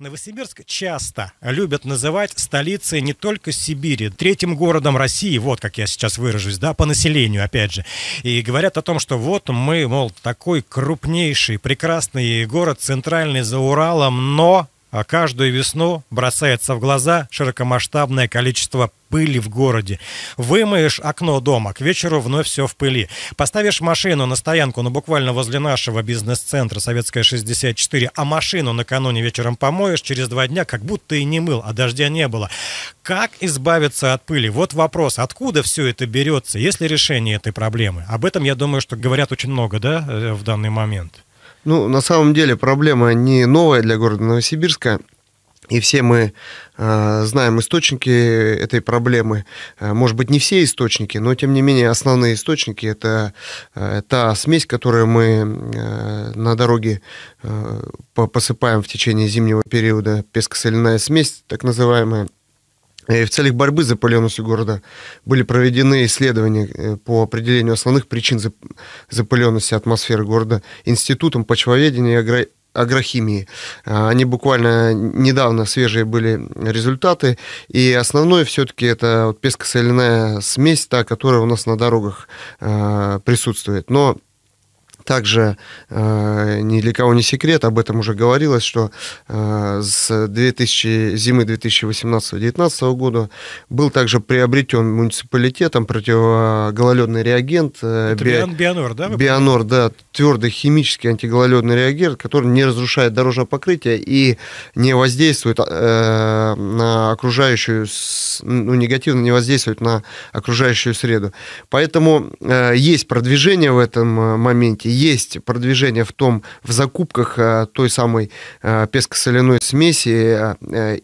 Новосибирск часто любят называть столицей не только Сибири, третьим городом России, вот как я сейчас выражусь, да, по населению, опять же. И говорят о том, что вот мы, мол, такой крупнейший, прекрасный город, центральный за Уралом, но а каждую весну бросается в глаза широкомасштабное количество пыли в городе. Вымоешь окно дома, к вечеру вновь все в пыли. Поставишь машину на стоянку, ну буквально возле нашего бизнес-центра «Советская 64», а машину накануне вечером помоешь, через два дня как будто и не мыл, а дождя не было. Как избавиться от пыли? Вот вопрос, откуда все это берется, есть ли решение этой проблемы? Об этом, я думаю, что говорят очень много, да, э, в данный момент. Ну, на самом деле проблема не новая для города Новосибирска. И все мы э, знаем источники этой проблемы. Э, может быть, не все источники, но тем не менее основные источники это э, та смесь, которую мы э, на дороге э, посыпаем в течение зимнего периода, песко пескосоляная смесь, так называемая. В целях борьбы с запыленностью города были проведены исследования э, по определению основных причин запыленности атмосферы города Институтом почвоведения и агрохимии. А, они буквально недавно свежие были результаты. И основное все-таки это вот песко смесь, та, которая у нас на дорогах а, присутствует. Но также э, ни для кого не секрет, об этом уже говорилось, что э, с 2000, зимы 2018-2019 года был также приобретен муниципалитетом противогололедный реагент. Э, Это би... Бионор, да? Бионор, да, твердый химический антигололедный реагент, который не разрушает дорожное покрытие и не воздействует э, на окружающую, ну, негативно не воздействует на окружающую среду. Поэтому э, есть продвижение в этом моменте, есть продвижение в том, в закупках э, той самой э, песко-соляной смеси э,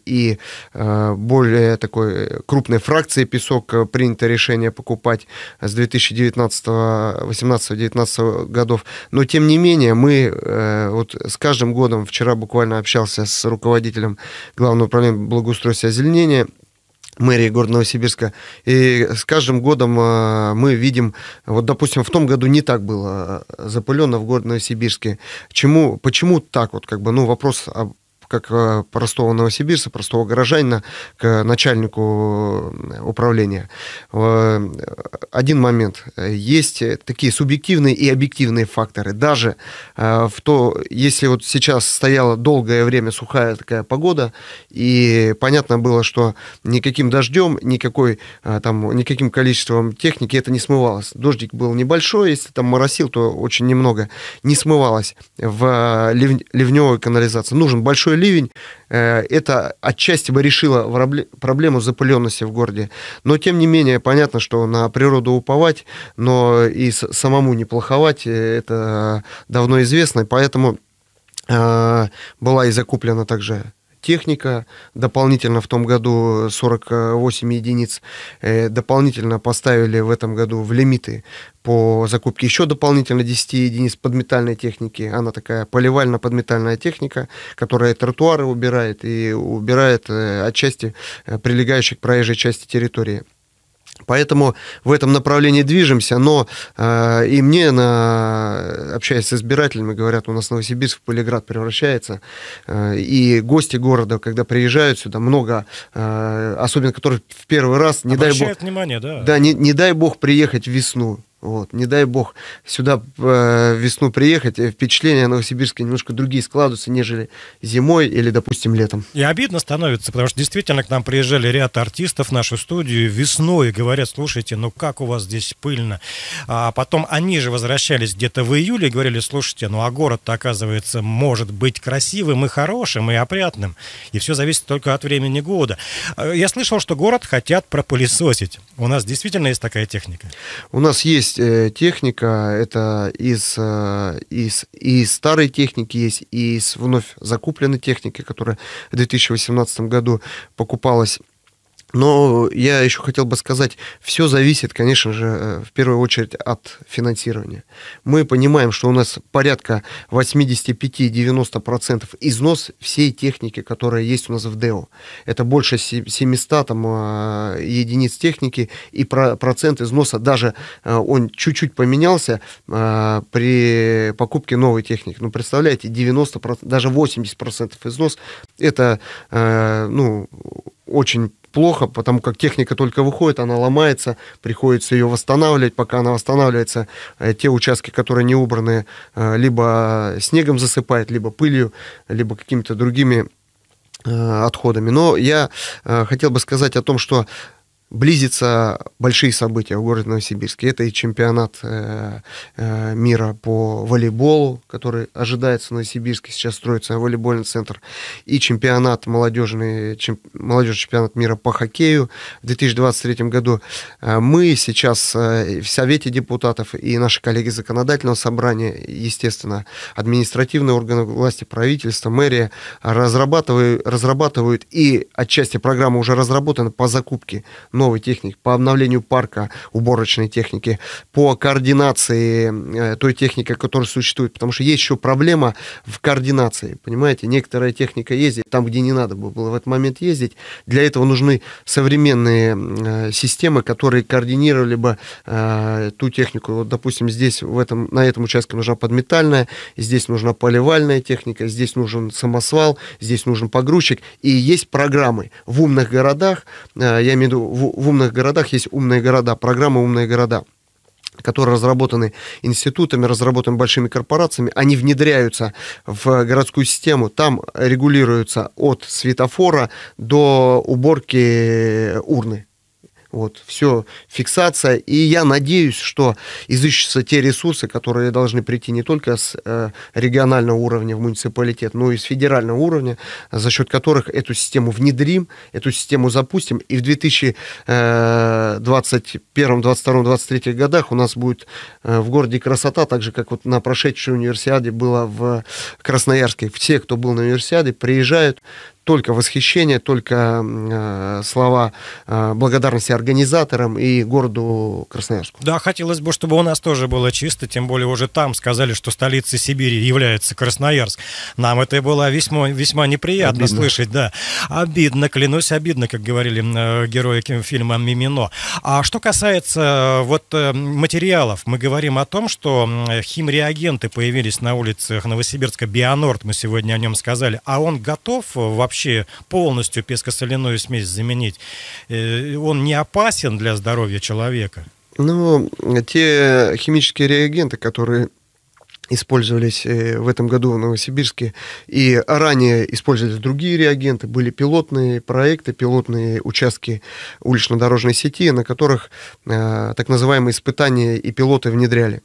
и более такой крупной фракции песок принято решение покупать с 2019-18-19 годов. Но тем не менее мы вот с каждым годом, вчера буквально общался с руководителем Главного управления благоустройства и озеленения, мэрии города Новосибирска. И с каждым годом а, мы видим, вот, допустим, в том году не так было а, запылено в городе Новосибирске. Чему, почему так вот, как бы, ну, вопрос как э, простого новосибирца, простого горожанина к начальнику э, управления. Э, один момент. Есть такие субъективные и объективные факторы. Даже в то, если вот сейчас стояла долгое время сухая такая погода, и понятно было, что никаким дождем, никакой, там, никаким количеством техники это не смывалось. Дождик был небольшой, если там моросил, то очень немного. Не смывалось в ливневой канализации. Нужен большой ливень. Э, это отчасти бы решило проблему запыленности в городе. Но, тем не менее, понятно, что на природу уповать, но и самому не плоховать, э, это давно известно. Поэтому э, была и закуплена также техника, дополнительно в том году 48 единиц, э, дополнительно поставили в этом году в лимиты по закупке еще дополнительно 10 единиц подметальной техники. Она такая поливально-подметальная техника, которая тротуары убирает и убирает э, отчасти э, прилегающих к проезжей части территории. Поэтому в этом направлении движемся, но э, и мне, на, общаясь с избирателями, говорят, у нас Новосибирск в Полиград превращается, э, и гости города, когда приезжают сюда, много, э, особенно которые в первый раз, не Обращают дай бог... внимание, да. Да, не, не дай бог приехать весну, вот, не дай бог сюда э, весну приехать, э, впечатления о Новосибирске немножко другие складываются, нежели зимой или, допустим, летом. И обидно становится, потому что действительно к нам приезжали ряд артистов в нашу студию весной и говорят, слушайте, ну как у вас здесь пыльно. А потом они же возвращались где-то в июле и говорили, слушайте, ну а город-то, оказывается, может быть красивым и хорошим, и опрятным. И все зависит только от времени года. Э, я слышал, что город хотят пропылесосить. У нас действительно есть такая техника? У нас есть есть э, техника, это из, э, из, из старой техники есть, и из вновь закупленной техники, которая в 2018 году покупалась но я еще хотел бы сказать, все зависит, конечно же, э, в первую очередь от финансирования. Мы понимаем, что у нас порядка 85-90% износ всей техники, которая есть у нас в ДЭО. Это больше 700 там, а, единиц техники, и процент износа даже э, он чуть-чуть поменялся э, при покупке новой техники. Ну, представляете, 90%, даже 80% износ, это ну, очень плохо, потому как техника только выходит, она ломается, приходится ее восстанавливать. Пока она восстанавливается, э, те участки, которые не убраны, э, либо снегом засыпает, либо пылью, либо какими-то другими э, отходами. Но я хотел бы сказать о том, что Близятся большие события в городе Новосибирске. Это и чемпионат э, э, мира по волейболу, который ожидается в Новосибирске. Сейчас строится волейбольный центр. И чемпионат молодежный, чем, молодежный чемпионат мира по хоккею в 2023 году. Э, мы сейчас в Совете депутатов и наши коллеги законодательного собрания, естественно, административные органы власти, правительства, мэрия разрабатывают, разрабатывают и отчасти программа уже разработана по закупке новой техники, по обновлению парка уборочной техники, по координации э, той техники, которая существует. Потому что есть еще проблема в координации. Понимаете, некоторая техника ездит там, где не надо было в этот момент ездить. Для этого нужны современные э, системы, которые координировали бы э, ту технику. Вот, допустим, здесь в этом, на этом участке нужна подметальная, здесь нужна поливальная техника, здесь нужен самосвал, здесь нужен погрузчик. И есть программы в умных городах, я имею в виду в в, умных городах есть умные города, программы умные города которые разработаны институтами, разработаны большими корпорациями, они внедряются в городскую систему, там регулируются от светофора до уборки урны. Вот, все, фиксация. И я надеюсь, что изыщутся те ресурсы, которые должны прийти не только с э, регионального уровня в муниципалитет, но и с федерального уровня, за счет которых эту систему внедрим, эту систему запустим. И в 2021, 22, 23 годах у нас будет э, в городе красота, так же, как вот на прошедшей универсиаде было в Красноярске. Все, кто был на универсиаде, приезжают, только восхищение, только э, слова э, благодарности организаторам и городу Красноярску. Да, хотелось бы, чтобы у нас тоже было чисто, тем более уже там сказали, что столицей Сибири является Красноярск. Нам это было весьма, весьма неприятно обидно. слышать, да. Обидно, клянусь, обидно, как говорили э, герои фильма «Мимино». А что касается э, вот э, материалов, мы говорим о том, что э, химреагенты появились на улицах Новосибирска, Бионорт, мы сегодня о нем сказали, а он готов э, вообще вообще полностью песко-соляную смесь заменить, э, он не опасен для здоровья человека? Ну, те химические реагенты, которые использовались э, в этом году в Новосибирске. И ранее использовались другие реагенты, были пилотные проекты, пилотные участки улично-дорожной сети, на которых э, так называемые испытания и пилоты внедряли.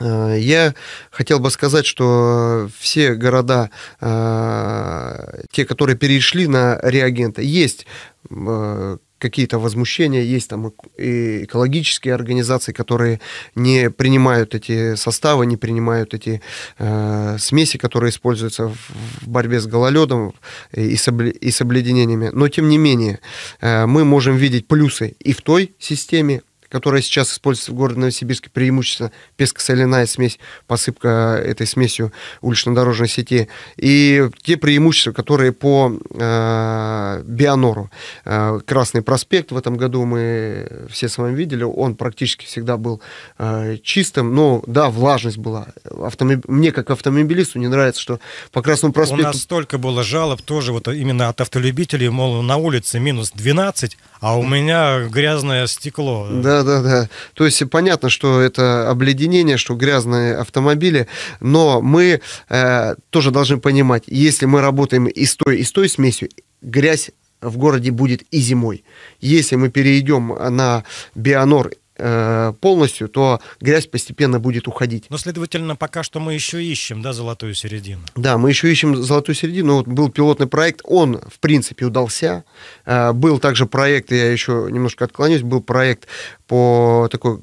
Э, я хотел бы сказать, что все города, э, те, которые перешли на реагенты, есть э, какие-то возмущения, есть там и экологические организации, которые не принимают эти составы, не принимают эти э, смеси, которые используются в борьбе с гололедом и с, и с обледенениями. Но тем не менее, э, мы можем видеть плюсы и в той системе, которая сейчас используется в городе Новосибирске, преимущественно песко-соляная смесь, посыпка этой смесью улично-дорожной сети, и те преимущества, которые по э, Бионору. Э, Красный проспект в этом году мы все с вами видели, он практически всегда был э, чистым, но да, влажность была. Автомоб... Мне, как автомобилисту, не нравится, что по Красному проспекту... У нас столько было жалоб тоже вот именно от автолюбителей, мол, на улице минус 12, а у меня грязное стекло. Да, да, да, То есть понятно, что это обледенение, что грязные автомобили, но мы э, тоже должны понимать, если мы работаем и с той, и с той смесью, грязь в городе будет и зимой. Если мы перейдем на Бионор э, полностью, то грязь постепенно будет уходить. Но, ну, следовательно, пока что мы еще ищем, да, золотую середину? Да, мы еще ищем золотую середину. Вот был пилотный проект, он, в принципе, удался. Э, был также проект, я еще немножко отклонюсь, был проект по такой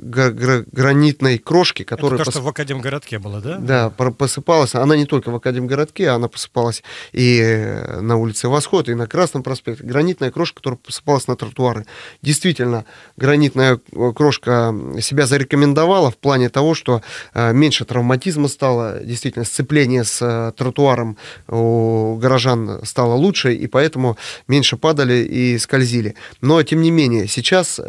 гранитной крошке, которая... Это то, пос... что в Академгородке было, да? Да, посыпалась. Она не только в Академгородке, она посыпалась и э, на улице Восход, и на Красном проспекте. Гранитная крошка, которая посыпалась на тротуары. Действительно, гранитная э, крошка себя зарекомендовала в плане того, что э, меньше травматизма стало, действительно, сцепление с тротуаром у горожан стало лучше, и поэтому меньше падали и скользили. Но, тем не менее, сейчас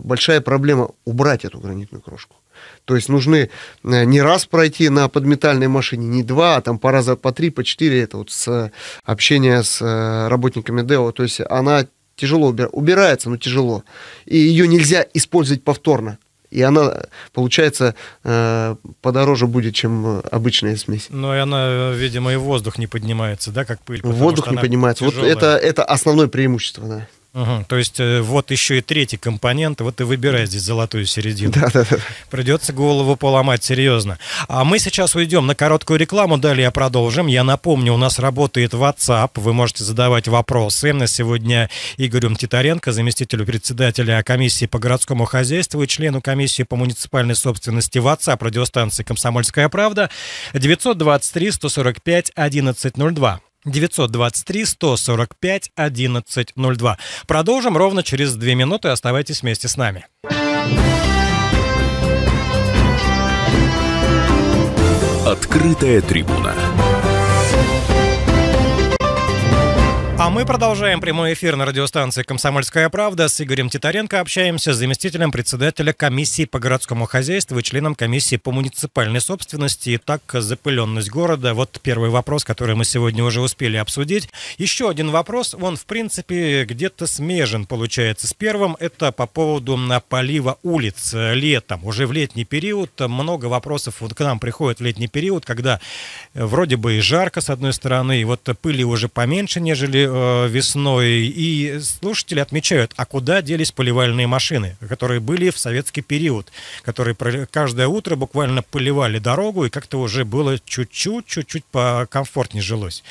большая проблема убрать эту гранитную крошку. То есть нужны э, не раз пройти на подметальной машине, не два, а там по раза по три, по четыре. Это вот с э, общение с э, работниками ДЭО. То есть она тяжело убирается, но тяжело. И ее нельзя использовать повторно. И она, получается, подороже будет, чем обычная смесь. Но ну, и она, видимо, и воздух не поднимается, да, как пыль. Воздух не поднимается. Тяжелая. Вот это, это основное преимущество, да. Угу, то есть э, вот еще и третий компонент, вот и выбирай здесь золотую середину. Да, да, да. Придется голову поломать серьезно. А мы сейчас уйдем на короткую рекламу, далее продолжим. Я напомню, у нас работает WhatsApp, вы можете задавать вопросы. На сегодня Игорю Титаренко, заместителю председателя комиссии по городскому хозяйству и члену комиссии по муниципальной собственности WhatsApp радиостанции «Комсомольская правда» 923 145 1102. 923 145 1102. Продолжим ровно через две минуты. Оставайтесь вместе с нами. Открытая трибуна. А мы продолжаем прямой эфир на радиостанции «Комсомольская правда». С Игорем Титаренко общаемся с заместителем председателя комиссии по городскому хозяйству и членом комиссии по муниципальной собственности. Итак, запыленность города. Вот первый вопрос, который мы сегодня уже успели обсудить. Еще один вопрос, он, в принципе, где-то смежен, получается, с первым. Это по поводу на полива улиц летом. Уже в летний период много вопросов вот к нам приходит в летний период, когда э, вроде бы и жарко, с одной стороны, и вот пыли уже поменьше, нежели Э, весной, и слушатели отмечают, а куда делись поливальные машины, которые были в советский период, которые каждое утро буквально поливали дорогу, и как-то уже было чуть-чуть, чуть-чуть покомфортнее жилось.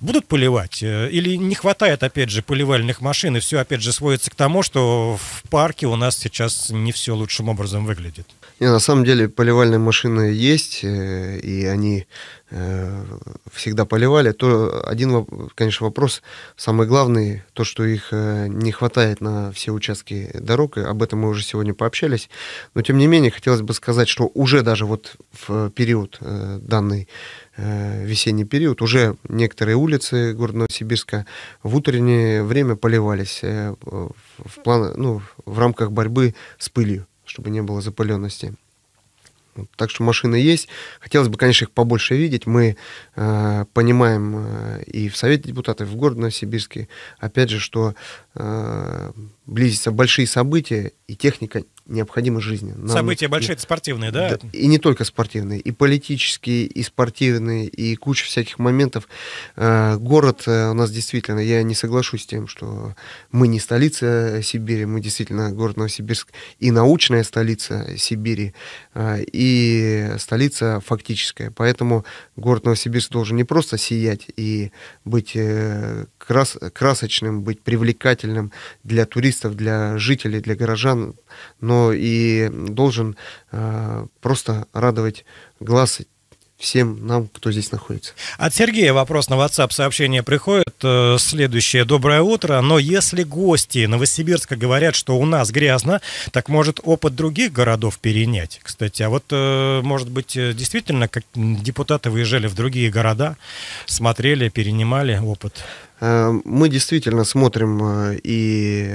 Будут поливать? Э, или не хватает, опять же, поливальных машин, и все, опять же, сводится к тому, что в парке у нас сейчас не все лучшим образом выглядит? Не, на самом деле поливальные машины есть, э, и они э, всегда поливали. То один, конечно, вопрос, самый главный, то, что их э, не хватает на все участки дорог, и об этом мы уже сегодня пообщались. Но, тем не менее, хотелось бы сказать, что уже даже вот в период данный весенний период, уже некоторые улицы города Новосибирска в утреннее время поливались в, план, ну, в рамках борьбы с пылью чтобы не было запыленности. Так что машины есть. Хотелось бы, конечно, их побольше видеть. Мы э, понимаем э, и в Совете депутатов, и в городе Новосибирске, опять же, что э, близятся большие события, и техника необходимы жизни. Нам... События большие, это спортивные, да? да? И не только спортивные, и политические, и спортивные, и куча всяких моментов. Э, город э, у нас действительно, я не соглашусь с тем, что мы не столица Сибири, мы действительно город Новосибирск и научная столица Сибири, э, и столица фактическая. Поэтому город Новосибирск должен не просто сиять и быть крас красочным, быть привлекательным для туристов, для жителей, для горожан, но и должен э, просто радовать глаз всем нам, кто здесь находится. От Сергея вопрос на WhatsApp сообщение приходит. Э, следующее. Доброе утро. Но если гости Новосибирска говорят, что у нас грязно, так может опыт других городов перенять. Кстати, а вот, э, может быть, э, действительно, как депутаты выезжали в другие города, смотрели, перенимали опыт? Мы действительно смотрим и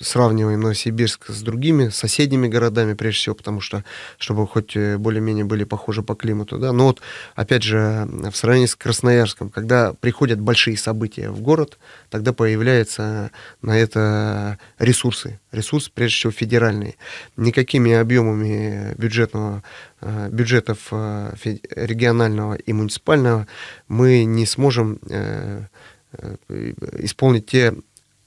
сравниваем Новосибирск с другими соседними городами, прежде всего, потому что, чтобы хоть э, более-менее были похожи по климату, да, но вот, опять же, в сравнении с Красноярском, когда приходят большие события в город, тогда появляются на это ресурсы, ресурсы, прежде всего, федеральные. Никакими объемами бюджетного, э, бюджетов э, регионального и муниципального мы не сможем исполнить те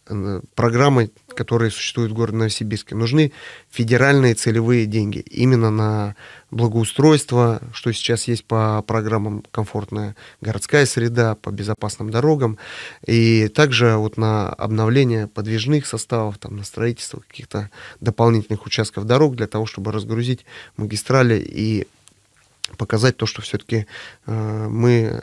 Э, программы, которые существуют в городе Новосибирске, нужны федеральные целевые деньги именно на благоустройство, что сейчас есть по программам комфортная городская среда, по безопасным дорогам, и также вот на обновление подвижных составов, там, на строительство каких-то дополнительных участков дорог для того, чтобы разгрузить магистрали и показать то, что все-таки э, мы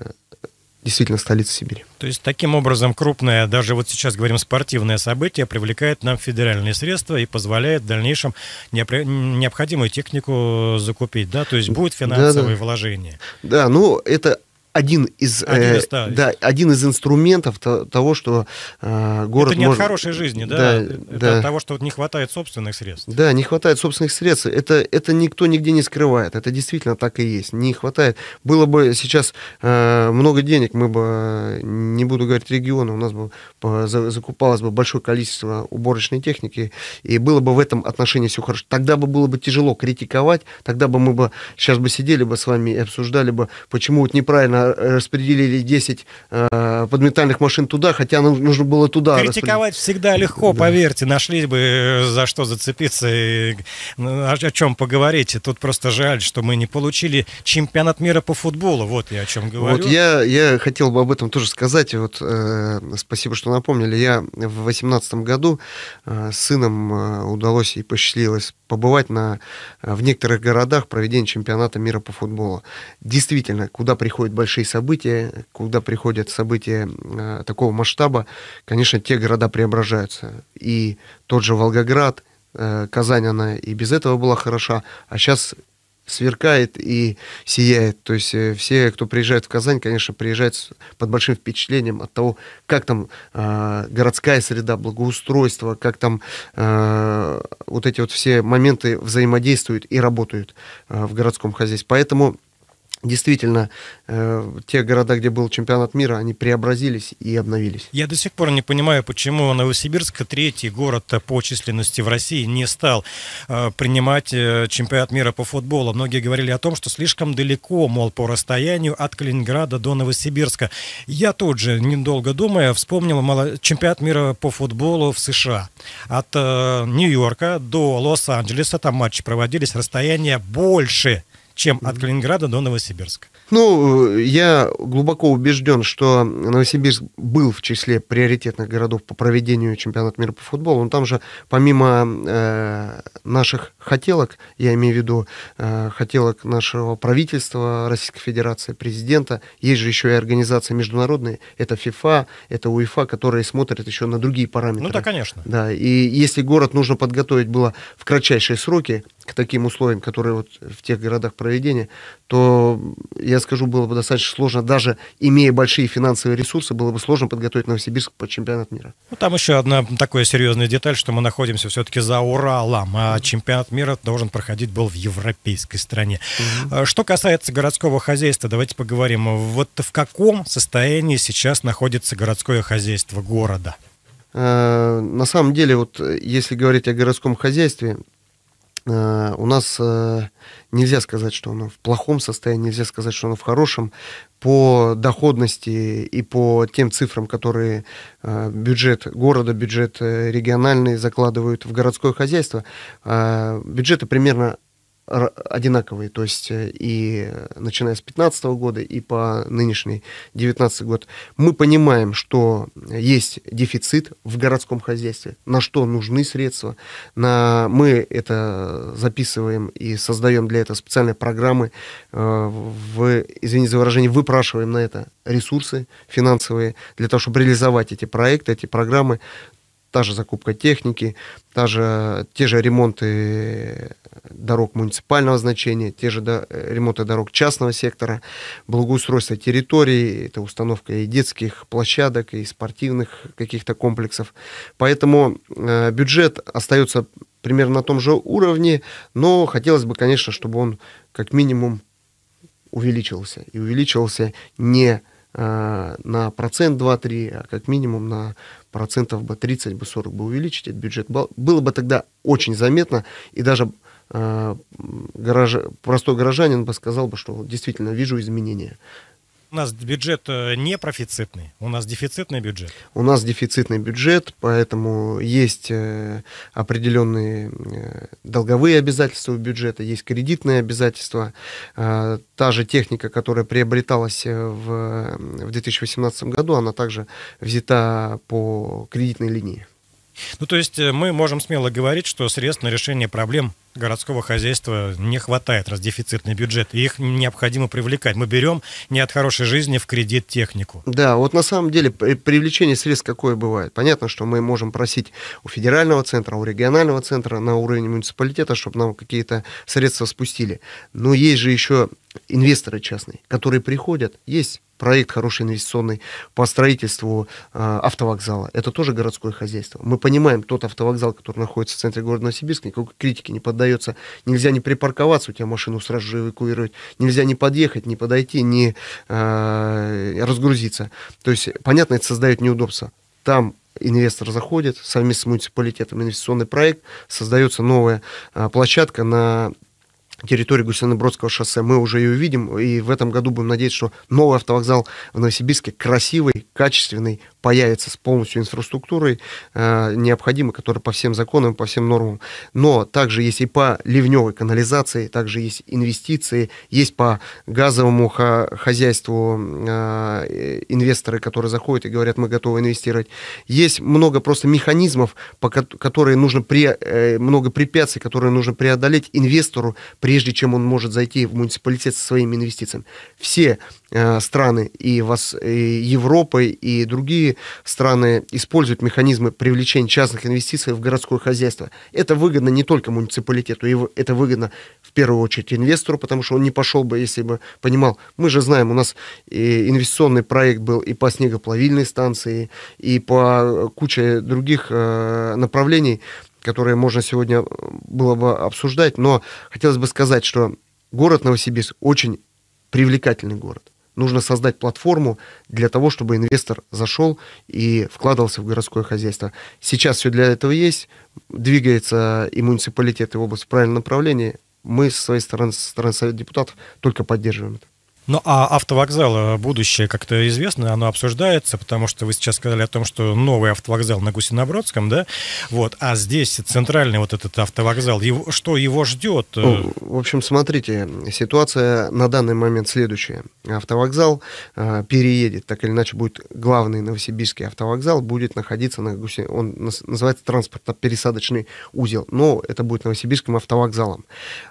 действительно столица Сибири. То есть таким образом крупное, даже вот сейчас говорим спортивное событие, привлекает нам федеральные средства и позволяет в дальнейшем необходимую технику закупить, да, то есть будет финансовые да, да. вложения. Да, ну это один из, один э, из, да, э, да, один из инструментов того, что э, город... Это не может... от хорошей жизни, да? да это да. от того, что не хватает собственных средств. Да, не хватает собственных средств. Это, это никто нигде не скрывает. Это действительно так и есть. Не хватает. Было бы сейчас э, много денег, мы бы, э, не буду говорить региона, у нас бы по, закупалось бы большое количество уборочной техники, и было бы в этом отношении все хорошо. Тогда бы было бы тяжело критиковать, тогда бы мы бы сейчас бы сидели бы с вами и обсуждали бы, почему вот неправильно Э, распределили 10 э, подметальных машин туда, хотя нужно было туда. Критиковать всегда легко, да. поверьте, нашлись бы э, за что зацепиться и о, чем поговорить. тут просто жаль, что мы не получили чемпионат мира по футболу. Вот я о чем говорю. Вот я, я хотел бы об этом тоже сказать. Вот, э, спасибо, что напомнили. Я в 2018 году э, сыном э, удалось и посчастливилось побывать на, э, в некоторых городах проведения чемпионата мира по футболу. Действительно, куда приходят большие события, куда приходят события э, такого масштаба, конечно, те города преображаются. И тот же Волгоград, э, Казань, она и без этого была хороша, а сейчас сверкает и сияет. То есть э, все, кто приезжает в Казань, конечно, приезжают под большим впечатлением от того, как там э, городская среда, благоустройство, как там э, вот эти вот все моменты взаимодействуют и работают э, в городском хозяйстве. Поэтому Действительно, э, те города, где был чемпионат мира, они преобразились и обновились. Я до сих пор не понимаю, почему Новосибирск, третий город по численности в России, не стал э, принимать э, чемпионат мира по футболу. Многие говорили о том, что слишком далеко, мол, по расстоянию от Калининграда до Новосибирска. Я тут же, недолго думая, вспомнил мало... чемпионат мира по футболу в США. От э, Нью-Йорка до Лос-Анджелеса там матчи проводились, расстояние больше, чем от Калининграда до Новосибирска. Ну, э, я глубоко убежден, что Новосибирск был в числе приоритетных городов по проведению чемпионата мира по футболу. Но там же, помимо э, наших хотелок, я имею в виду э, хотелок нашего правительства Российской Федерации, президента, есть же еще и организации международные, это ФИФА, это УЕФА, которые смотрят еще на другие параметры. Ну да, конечно. Да, и если город нужно подготовить было в кратчайшие сроки, к таким условиям, которые вот в тех городах проведения, то, я скажу, было бы достаточно сложно, даже имея большие финансовые ресурсы, было бы сложно подготовить Новосибирск под чемпионат мира. Ну, там еще одна такая серьезная деталь, что мы находимся все-таки за Уралом, а чемпионат мира должен проходить был в европейской стране. Угу. Что касается городского хозяйства, давайте поговорим. Вот в каком состоянии сейчас находится городское хозяйство города? Э, на самом деле, вот э, если говорить о городском хозяйстве, Э, у нас э, нельзя сказать, что оно в плохом состоянии, нельзя сказать, что оно в хорошем. По доходности и по тем цифрам, которые э, бюджет города, бюджет региональный закладывают в городское хозяйство, бюджеты примерно одинаковые, то есть э, и начиная с 2015 года и по нынешний 2019 год. Мы понимаем, что есть дефицит в городском хозяйстве, на что нужны средства. На... Мы это записываем и создаем для этого специальные программы, э, в, извините за выражение, выпрашиваем на это ресурсы финансовые для того, чтобы реализовать эти проекты, эти программы та же закупка техники, та же, те же ремонты дорог муниципального значения, те же до, ремонты дорог частного сектора, благоустройство территории, это установка и детских площадок, и спортивных каких-то комплексов. Поэтому э, бюджет остается примерно на том же уровне, но хотелось бы, конечно, чтобы он как минимум увеличился. И увеличился не Э, на процент 2-3, а как минимум на процентов бы 30, 40 бы увеличить этот бюджет. Было бы тогда очень заметно, и даже э, горож... простой горожанин бы сказал бы, что действительно вижу изменения у нас бюджет э, не профицитный, у нас дефицитный бюджет. У нас дефицитный бюджет, поэтому есть э, определенные э, долговые обязательства у бюджета, есть кредитные обязательства. Та же техника, которая приобреталась в 2018 году, она также взята по кредитной линии. Ну, то есть э, мы можем смело говорить, что средств на решение проблем городского хозяйства не хватает, раз дефицитный бюджет, и их необходимо привлекать. Мы берем не от хорошей жизни в кредит технику. Да, вот на самом деле привлечение средств какое бывает. Понятно, что мы можем просить у федерального центра, у регионального центра на уровне муниципалитета, чтобы нам какие-то средства спустили. Но есть же еще инвесторы частные, которые приходят, есть проект хороший инвестиционный по строительству э, автовокзала. Это тоже городское хозяйство. Мы понимаем, тот автовокзал, который находится в центре города Новосибирск, никакой критике не поддается. Нельзя не припарковаться, у тебя машину сразу же эвакуировать. Нельзя не подъехать, не подойти, не э, разгрузиться. То есть, понятно, это создает неудобства. Там инвестор заходит, совместно с муниципалитетом инвестиционный проект, создается новая э, площадка на территории Гусинобродского шоссе. Мы уже ее увидим, и в этом году будем надеяться, что новый автовокзал в Новосибирске красивый, качественный, появится с полностью инфраструктурой э, необходимой, которая по всем законам, по всем нормам. Но также есть и по ливневой канализации, также есть инвестиции, есть по газовому хозяйству э, инвесторы, которые заходят и говорят, мы готовы инвестировать. Есть много просто механизмов, по которые нужно, пре, э, много препятствий, которые нужно преодолеть инвестору при прежде чем он может зайти в муниципалитет со своими инвестициями. Все э, страны и, вас, и Европы, и другие страны используют механизмы привлечения частных инвестиций в городское хозяйство. Это выгодно не только муниципалитету, его, это выгодно в первую очередь инвестору, потому что он не пошел бы, если бы понимал. Мы же знаем, у нас э, инвестиционный проект был и по снегоплавильной станции, и по э, куче других э, направлений, которые можно сегодня э, было бы обсуждать, но хотелось бы сказать, что город Новосибирск очень привлекательный город. Нужно создать платформу для того, чтобы инвестор зашел и вкладывался в городское хозяйство. Сейчас все для этого есть, двигается и муниципалитет, и область в правильном направлении. Мы, с своей стороны, со стороны Совета депутатов, только поддерживаем это. Ну, а автовокзал, э, будущее как-то известно, оно обсуждается, потому что вы сейчас сказали о том, что новый автовокзал на Гусинобродском, да? Вот, а здесь центральный вот этот автовокзал, его, что его ждет? Э? Ну, в общем, смотрите, ситуация на данный момент следующая. Автовокзал э, переедет, так или иначе будет главный новосибирский автовокзал, будет находиться на Гуси... Он называется транспортно-пересадочный узел, но это будет новосибирским автовокзалом.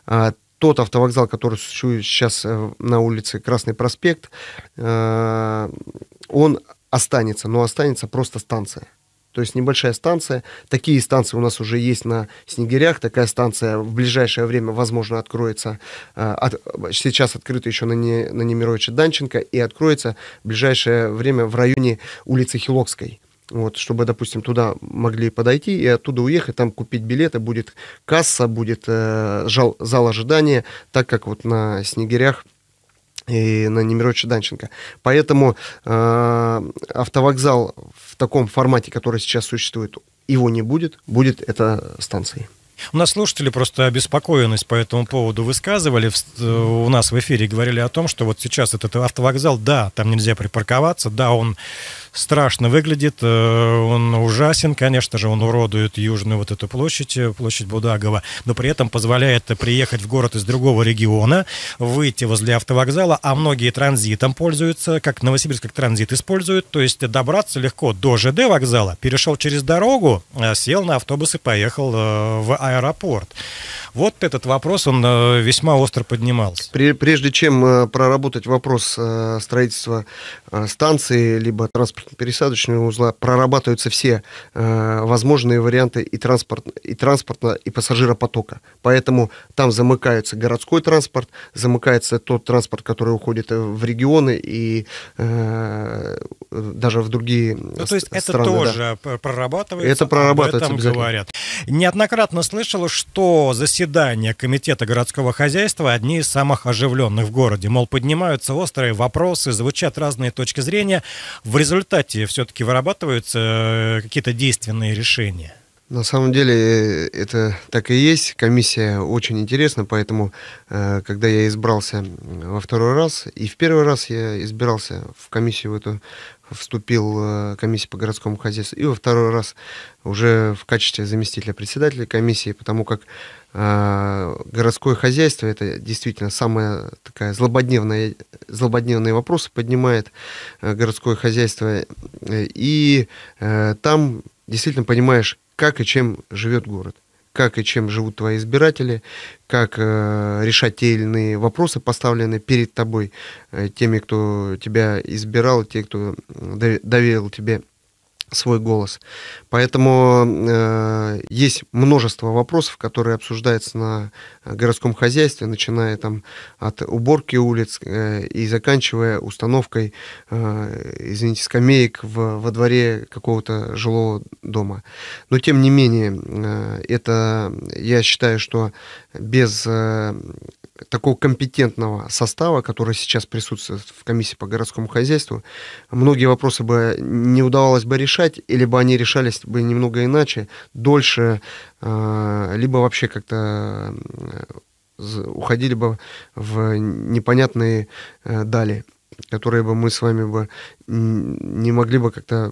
А тот автовокзал, который существует сейчас э, на улице Красный проспект, э, он останется, но останется просто станция. То есть небольшая станция. Такие станции у нас уже есть на Снегирях. Такая станция в ближайшее время, возможно, откроется. Э, от, сейчас открыта еще на, не, на Немировича Данченко и откроется в ближайшее время в районе улицы Хилокской вот, чтобы, допустим, туда могли подойти и оттуда уехать, там купить билеты, будет касса, будет э, жал, зал ожидания, так как вот на Снегирях и на Немировича Данченко. Поэтому э, автовокзал в таком формате, который сейчас существует, его не будет, будет это станцией. У нас слушатели просто обеспокоенность по этому поводу высказывали. Э, у нас в эфире говорили о том, что вот сейчас этот автовокзал, да, там нельзя припарковаться, да, он страшно выглядит, э, он ужасен, конечно же, он уродует южную вот эту площадь, э, площадь Будагова, но при этом позволяет приехать в город из другого региона, выйти возле автовокзала, а многие транзитом пользуются, как Новосибирск как транзит используют, то есть добраться легко до ЖД вокзала, перешел через дорогу, э, сел на автобус и поехал в аэропорт. Вот этот вопрос, он э, весьма остро поднимался. Прежде чем э, проработать вопрос э, строительства станции, либо транспортно-пересадочного узла, прорабатываются все возможные варианты и, транспорт, и транспортно, и пассажиропотока. Поэтому там замыкается городской транспорт, замыкается тот транспорт, который уходит в регионы и даже в другие ну, то есть страны. Это тоже да. прорабатывается. Это прорабатывается обязательно. говорят. Неоднократно слышала, что заседание заседания Комитета городского хозяйства одни из самых оживленных в городе. Мол, поднимаются острые вопросы, звучат разные точки зрения. В результате все-таки вырабатываются э, какие-то действенные решения. На самом деле э, это так и есть. Комиссия очень интересна, поэтому э, когда я избрался во второй раз, и в первый раз я избирался в комиссию в эту вступил комиссия по городскому хозяйству и во второй раз уже в качестве заместителя председателя комиссии, потому как а, городское хозяйство, это действительно самая такая злободневная, злободневные вопросы поднимает а, городское хозяйство. И а, там действительно понимаешь, как и чем живет город как и чем живут твои избиратели, как э, решать те или иные вопросы, поставленные перед тобой э, теми, кто тебя избирал, те, кто доверил тебе свой голос. Поэтому э, есть множество вопросов, которые обсуждаются на э, городском хозяйстве, начиная там от уборки улиц э, и заканчивая установкой, э, извините, скамеек в, во дворе какого-то жилого дома. Но тем не менее, э, это я считаю, что без э, такого компетентного состава, который сейчас присутствует в комиссии по городскому хозяйству, многие вопросы бы не удавалось бы решать, или бы они решались бы немного иначе, дольше, а, либо вообще как-то уходили бы в непонятные э, дали которые бы мы с вами бы не могли бы как-то э,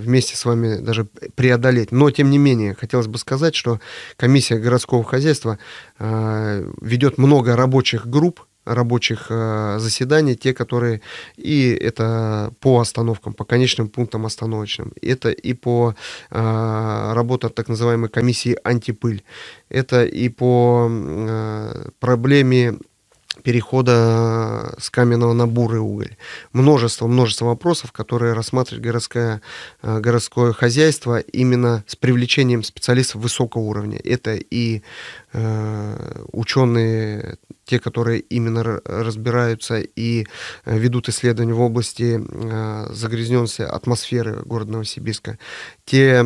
вместе с вами даже преодолеть. Но, тем не менее, хотелось бы сказать, что комиссия городского хозяйства э, ведет много рабочих групп, рабочих э, заседаний, те, которые и это по остановкам, по конечным пунктам остановочным, это и по э, работе так называемой комиссии антипыль, это и по э, проблеме перехода э, с каменного на бурый уголь. Множество, множество вопросов, которые рассматривает городское, э, городское хозяйство именно с привлечением специалистов высокого уровня. Это и Э, ученые, те, которые именно разбираются и э, ведут исследования в области э, загрязненности атмосферы города Новосибирска, те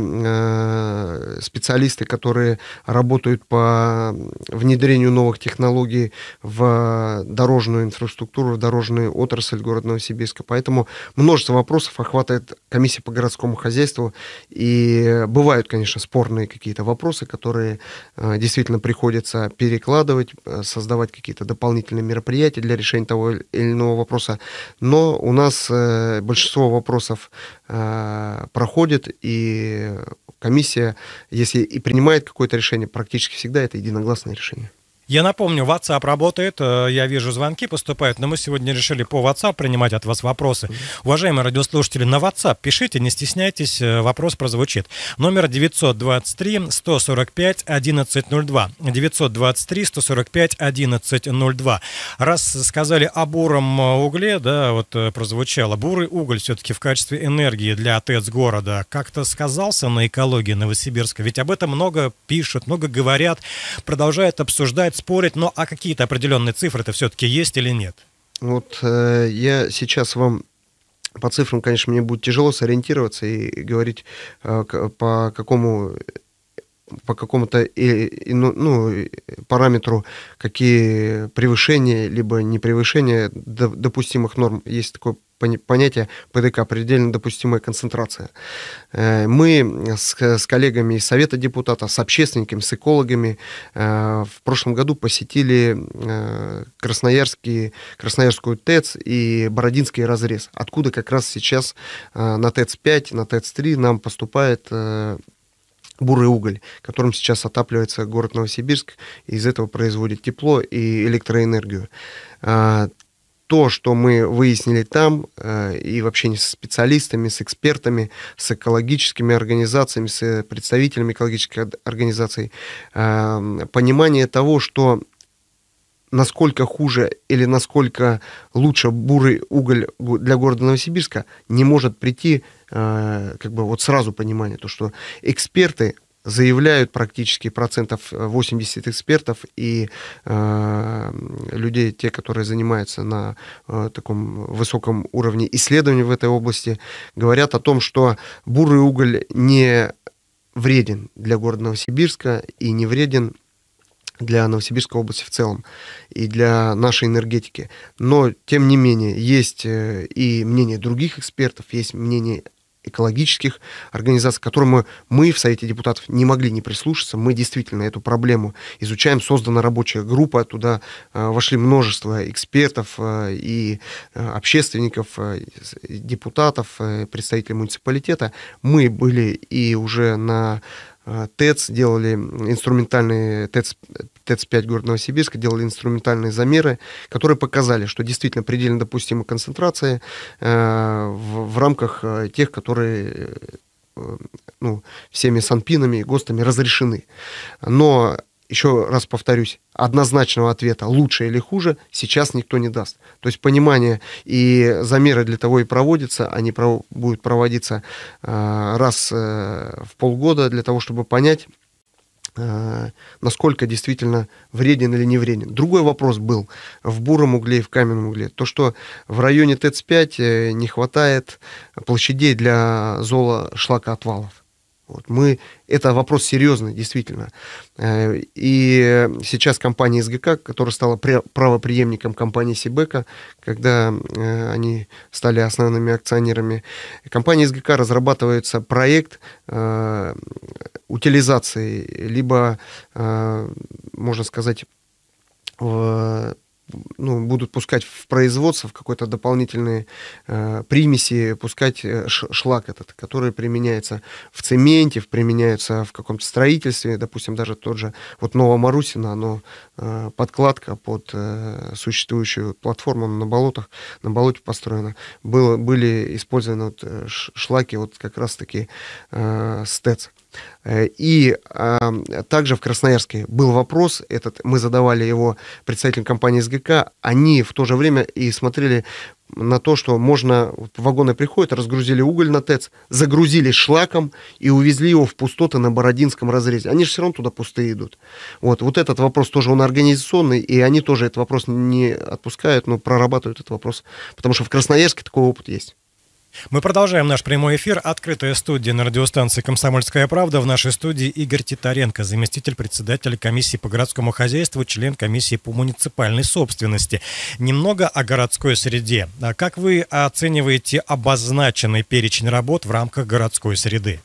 специалисты, которые работают по внедрению новых технологий в дорожную инфраструктуру, в дорожную отрасль города Новосибирска. Поэтому множество вопросов охватывает комиссия по городскому хозяйству. И бывают, конечно, спорные какие-то вопросы, которые действительно приходят приходится перекладывать, э, создавать какие-то дополнительные мероприятия для решения того или иного вопроса. Но у нас э, большинство вопросов э, проходит, и комиссия, если и принимает какое-то решение, практически всегда это единогласное решение. Я напомню, WhatsApp работает, э, я вижу звонки поступают, но мы сегодня решили по WhatsApp принимать от вас вопросы. Уважаемые радиослушатели, на WhatsApp пишите, не стесняйтесь, э, вопрос прозвучит. Номер 923 145 1102. 923 145 1102. Раз сказали о буром э, угле, да, вот прозвучало, бурый уголь все-таки в качестве энергии для ТЭЦ города как-то сказался на экологии Новосибирска? Ведь об этом много пишут, много говорят, продолжают обсуждать, спорить, но а какие-то определенные цифры то все-таки есть или нет? Вот э, я сейчас вам по цифрам, конечно, мне будет тяжело сориентироваться и говорить э, по какому по какому-то э, э, ну, ну э, параметру, какие превышения либо не превышения допустимых норм. Есть такое понятие ПДК, предельно допустимая концентрация. Мы с, коллегами из Совета депутата, с общественниками, с экологами в прошлом году посетили Красноярский, Красноярскую ТЭЦ и Бородинский разрез, откуда как раз сейчас на ТЭЦ-5, на ТЭЦ-3 нам поступает бурый уголь, которым сейчас отапливается город Новосибирск, из этого производит тепло и электроэнергию. А, то, что мы выяснили там, а, и вообще общении с специалистами, с экспертами, с экологическими организациями, с представителями экологических организаций, а, понимание того, что насколько хуже или насколько лучше бурый уголь для города Новосибирска, не может прийти э, как бы вот сразу понимание, то что эксперты заявляют практически процентов 80 э, экспертов и э, людей, те, которые занимаются на э, таком высоком уровне исследований в этой области, говорят о том, что бурый уголь не вреден для города Новосибирска и не вреден для Новосибирской области в целом и для нашей энергетики. Но, тем не менее, есть э, и мнение других экспертов, есть мнение экологических организаций, к которым мы, в Совете депутатов не могли не прислушаться. Мы действительно эту проблему изучаем. Создана рабочая группа, туда э, вошли множество экспертов э, и общественников, депутатов, представителей муниципалитета. Мы были и уже на Э, ТЭЦ, делали инструментальные, ТЭЦ, ТЭЦ-5 город Новосибирска, делали инструментальные замеры, которые показали, что действительно предельно допустима концентрация э, в, в рамках э, тех, которые ну, всеми санпинами и ГОСТами разрешены. Но еще раз повторюсь, однозначного ответа, лучше или хуже, сейчас никто не даст. То есть понимание и замеры для того и проводятся, они пров... будут проводиться э, раз э, в полгода для того, чтобы понять, э, насколько действительно вреден или не вреден. Другой вопрос был в буром угле и в каменном угле. То, что в районе ТЭЦ-5 э, не хватает площадей для зола шлакоотвалов. Вот мы, это вопрос серьезный, действительно. Э, и сейчас компания СГК, которая стала правоприемником компании Сибека, когда э, они стали основными акционерами, компания СГК разрабатывается проект э, утилизации, либо, можно сказать, ну, будут пускать в производство в какой-то дополнительные э, примеси, пускать э, шлак этот, который применяется в цементе, применяется в каком-то строительстве, допустим, даже тот же вот Новомарусина, оно э, подкладка под э, существующую платформу на болотах, на болоте построена. Было, были использованы вот э, шлаки вот как раз-таки э, стец. Э, и э, также в Красноярске был вопрос этот, мы задавали его представителям компании СГК, они в то же время и смотрели на то, что можно, вагоны приходят, разгрузили уголь на ТЭЦ, загрузили шлаком и увезли его в пустоты на Бородинском разрезе. Они же все равно туда пустые идут. Вот, вот этот вопрос тоже, он организационный, и они тоже этот вопрос не отпускают, но прорабатывают этот вопрос, потому что в Красноярске такой опыт есть. Мы продолжаем наш прямой эфир. Открытая студия на радиостанции «Комсомольская правда». В нашей студии Игорь Титаренко, заместитель председателя комиссии по городскому хозяйству, член комиссии по муниципальной собственности. Немного о городской среде. А как вы оцениваете обозначенный перечень работ в рамках городской среды?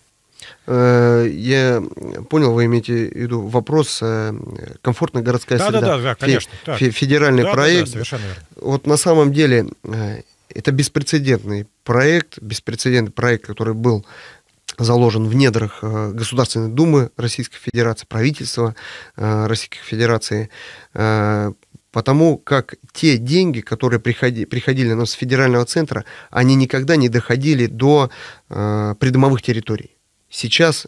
Э, я понял, вы имеете в виду вопрос э, комфортная городская да, среда. Да, да, да, конечно. Федеральный да, проект. Да, да, совершенно верно. Вот на самом деле э, это беспрецедентный проект, беспрецедентный проект, который был заложен в недрах э, Государственной Думы Российской Федерации, правительства э, Российской Федерации, э, потому как те деньги, которые приходи, приходили нам с федерального центра, они никогда не доходили до придомовых территорий. Сейчас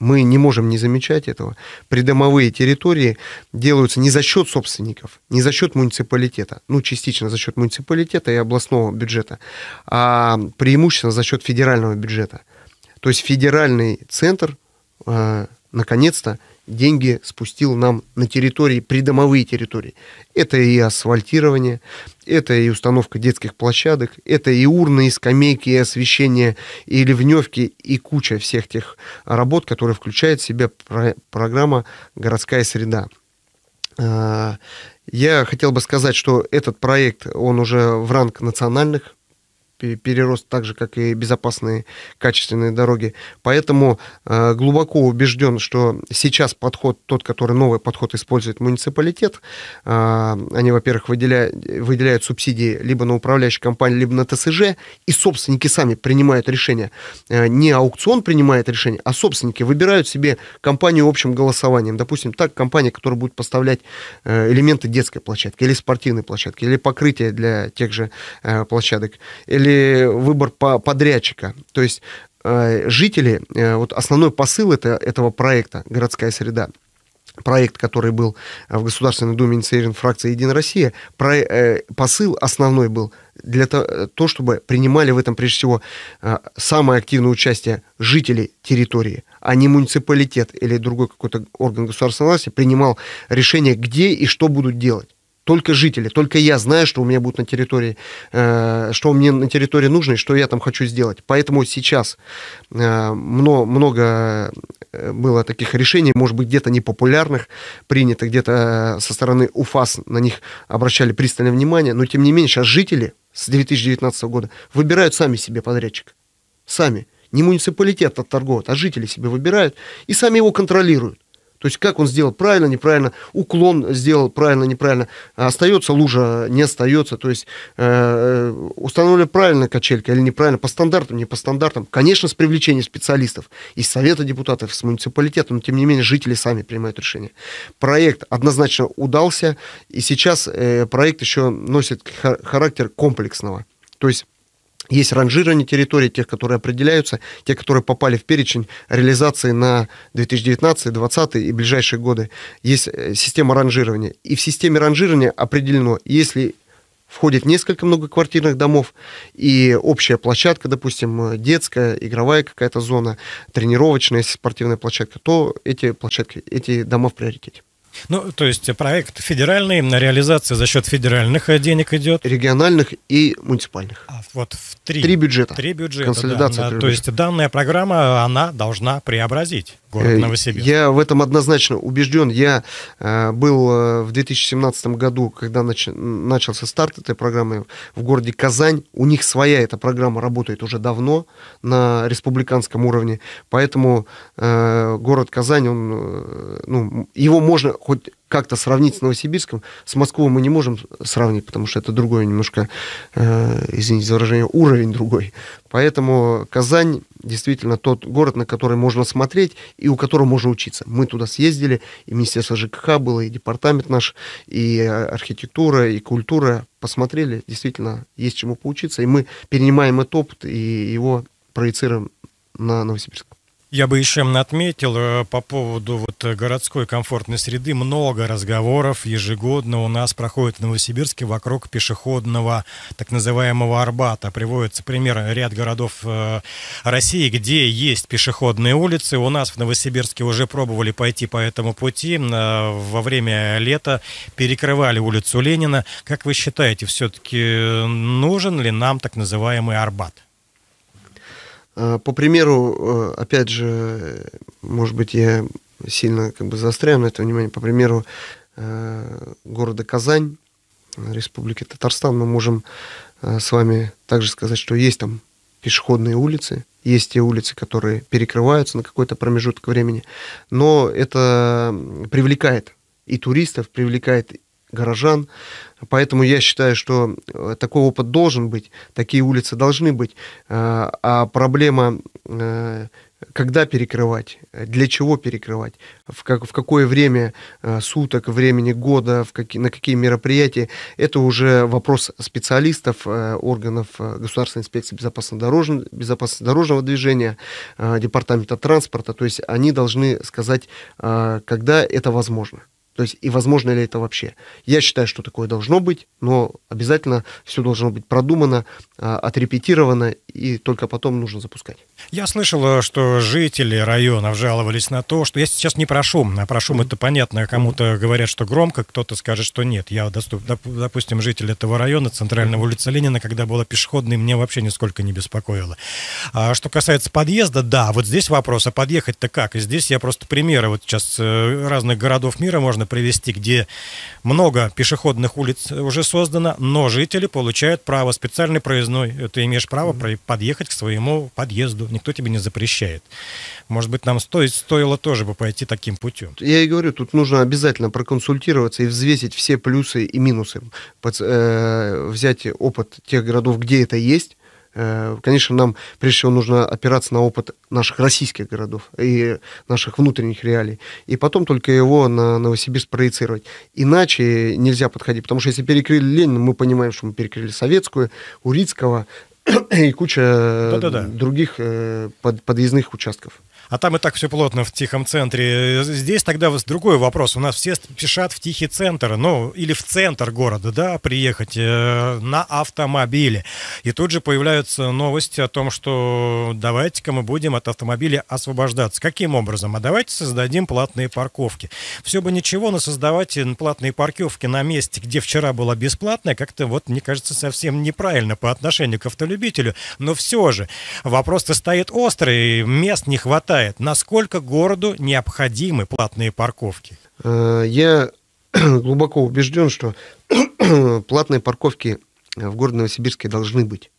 мы не можем не замечать этого. Придомовые территории делаются не за счет собственников, не за счет муниципалитета, ну, частично за счет муниципалитета и областного бюджета, а преимущественно за счет федерального бюджета. То есть федеральный центр э, наконец-то деньги спустил нам на территории, придомовые территории. Это и асфальтирование, это и установка детских площадок, это и урны, и скамейки, и освещение, и ливневки, и куча всех тех работ, которые включает в себя программа «Городская среда». А, я хотел бы сказать, что этот проект, он уже в ранг национальных перерост так же, как и безопасные качественные дороги. Поэтому э, глубоко убежден, что сейчас подход, тот, который новый подход использует муниципалитет, э, они, во-первых, выделяют, выделяют субсидии либо на управляющую компанию, либо на ТСЖ, и собственники сами принимают решение. Э, не аукцион принимает решение, а собственники выбирают себе компанию общим голосованием. Допустим, так компания, которая будет поставлять элементы детской площадки, или спортивной площадки, или покрытие для тех же площадок, или выбор по подрядчика. То есть э, жители, э, вот основной посыл это, этого проекта «Городская среда», проект, который был э, в Государственной Думе инициирован фракцией «Единая Россия», про, посыл основной был для того, чтобы принимали в этом, прежде всего, самое активное участие жителей территории, а не муниципалитет или другой какой-то орган государственной власти принимал решение, где и что будут делать только жители, только я знаю, что у меня будет на территории, э, что мне на территории нужно и что я там хочу сделать. Поэтому сейчас э, много э, было таких решений, может быть, где-то непопулярных, принято, где-то со стороны УФАС, на них обращали пристальное внимание, но тем не менее сейчас жители с 2019 года выбирают сами себе подрядчика. Сами. Не муниципалитет от отторговывает, а жители себе выбирают и сами его контролируют. То есть как он сделал правильно, неправильно, уклон сделал правильно, неправильно, остается лужа, не остается. То есть э, э установлена правильно качелька или неправильно, по стандартам, не по стандартам. Конечно, с привлечением специалистов из Совета депутатов, с муниципалитета, но тем не менее жители сами принимают решение. Проект однозначно удался, и сейчас э, проект еще носит характер комплексного. То есть есть ранжирование территорий, тех, которые определяются, те, которые попали в перечень реализации на 2019, 2020 и ближайшие годы. Есть э, система ранжирования. И в системе ранжирования определено, если входит несколько многоквартирных домов и общая площадка, допустим, э, детская, игровая какая-то зона, тренировочная, спортивная площадка, то эти площадки, эти дома в приоритете. Ну, то есть проект федеральный, на реализация за счет федеральных э, денег идет. Региональных и муниципальных. А, вот в три. Три бюджета. Три бюджета. Консолидация. Да, на, то бюджета. есть данная программа, она должна преобразить Город э, Новосибирск. Я в этом однозначно убежден. Я э, был э, в 2017 году, когда начался старт этой программы в городе Казань. У них своя эта программа работает уже давно на республиканском уровне. Поэтому город Казань, он, ну, его можно хоть как-то сравнить с Новосибирском. С Москвой мы не можем сравнить, потому что это другой немножко, извините за выражение, уровень другой. Поэтому Казань действительно тот город, на который можно смотреть и у которого можно учиться. Мы туда съездили, и Министерство ЖКХ было, и департамент наш, и э, архитектура, и культура. Посмотрели, действительно, есть чему поучиться, и мы перенимаем этот опыт и его проецируем на Новосибирск. Я бы еще отметил э, по поводу вот э, городской комфортной среды. Много разговоров ежегодно у нас проходит в Новосибирске вокруг пешеходного так называемого Арбата. Приводится пример ряд городов э, России, где есть пешеходные улицы. У нас в Новосибирске уже пробовали пойти по этому пути. Во время лета перекрывали улицу Ленина. Как вы считаете, все-таки нужен ли нам так называемый Арбат? А, по примеру, э, опять же, может быть, я сильно как бы заостряю на это внимание, по примеру э, города Казань, Республики Татарстан, мы можем э, с вами также сказать, что есть там пешеходные улицы, есть те улицы, которые перекрываются на какой-то промежуток времени, но это привлекает и туристов, привлекает горожан. Поэтому я считаю, что э, такой опыт должен быть, такие улицы должны быть. Э, а проблема э, когда перекрывать, для чего перекрывать, в, как, в какое время суток, времени года, в какие, на какие мероприятия, это уже вопрос специалистов органов Государственной инспекции безопасности дорожного, безопасности дорожного движения, департамента транспорта, то есть они должны сказать, когда это возможно. То есть и возможно ли это вообще? Я считаю, что такое должно быть, но обязательно все должно быть продумано, а, отрепетировано, и только потом нужно запускать. Я слышал, э, что жители районов жаловались на то, что я сейчас не про шум, а про шум mm-hmm. это понятно, а кому-то mm-hmm. говорят, что громко, кто-то скажет, что нет. Я, допустим, житель этого района, центрального mm-hmm. улицы Ленина, когда была пешеходной, мне вообще нисколько не беспокоило. А что касается подъезда, да, вот здесь вопрос, а подъехать-то как? И здесь я просто примеры, вот сейчас э, разных городов мира можно можно привести, где много пешеходных улиц уже создано, но жители получают право, специальный проездной. Э, ты имеешь право mm-hmm. подъехать к своему подъезду, никто тебе не запрещает. Может быть, нам стоит, стоило тоже бы пойти таким путем. Я и говорю, тут нужно обязательно проконсультироваться и взвесить все плюсы и минусы. Под, э, взять опыт тех городов, где это есть, Э, конечно, нам прежде всего нужно опираться на опыт наших российских городов и наших внутренних реалий, и потом только его на Новосибирск проецировать. Иначе нельзя подходить, потому что если перекрыли Ленина, мы понимаем, что мы перекрыли Советскую, Урицкого и куча Да-да-да. других э, подъездных участков а там и так все плотно в тихом центре. Здесь тогда другой вопрос. У нас все спешат в тихий центр, ну, или в центр города, да, приехать э, на автомобиле. И тут же появляются новости о том, что давайте-ка мы будем от автомобиля освобождаться. Каким образом? А давайте создадим платные парковки. Все бы ничего, но создавать э, платные парковки на месте, где вчера была бесплатная, как-то вот, мне кажется, совсем неправильно по отношению к автолюбителю. Но все же вопрос-то стоит острый, мест не хватает считает, насколько городу необходимы платные парковки? Э, я глубоко убежден, что платные парковки в городе Новосибирске должны быть.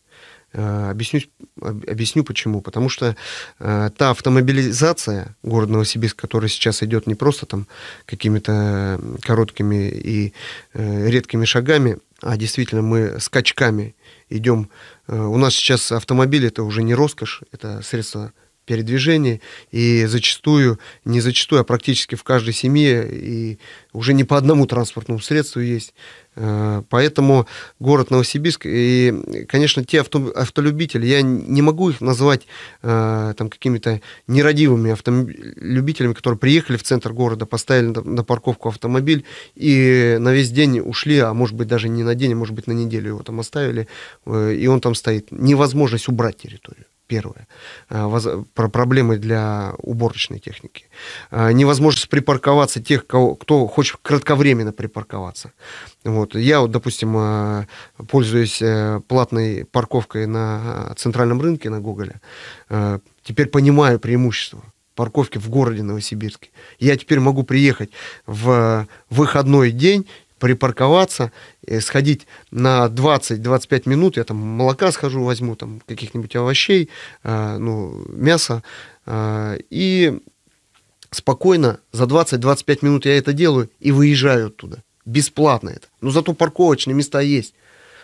Э, объясню, объясню почему. Потому что э, та автомобилизация города Новосибирска, которая сейчас идет не просто там какими-то короткими и э, редкими шагами, а действительно мы скачками идем. Э, у нас сейчас автомобиль это уже не роскошь, это средство передвижении, и зачастую, не зачастую, а практически в каждой семье и уже не по одному транспортному средству есть. Э, поэтому город Новосибирск, и, конечно, те авто, автолюбители, я не могу их назвать э, там какими-то нерадивыми автолюбителями, которые приехали в центр города, поставили на парковку автомобиль и на весь день ушли, а может быть даже не на день, а может быть на неделю его там оставили, э, и он там стоит. Невозможность убрать территорию. Первое. А, про проблемы для уборочной техники. А, невозможность припарковаться тех, кого, кто хочет кратковременно припарковаться. Вот. Я, вот, допустим, а, пользуюсь э, платной парковкой на центральном рынке, на Гоголя. Теперь понимаю преимущество парковки в городе Новосибирске. Я теперь могу приехать в выходной день припарковаться, э, сходить на 20-25 минут, я там молока схожу, возьму там каких-нибудь овощей, э, ну, мясо, э, и спокойно за 20-25 минут я это делаю и выезжаю оттуда. Бесплатно это. Но зато парковочные места есть.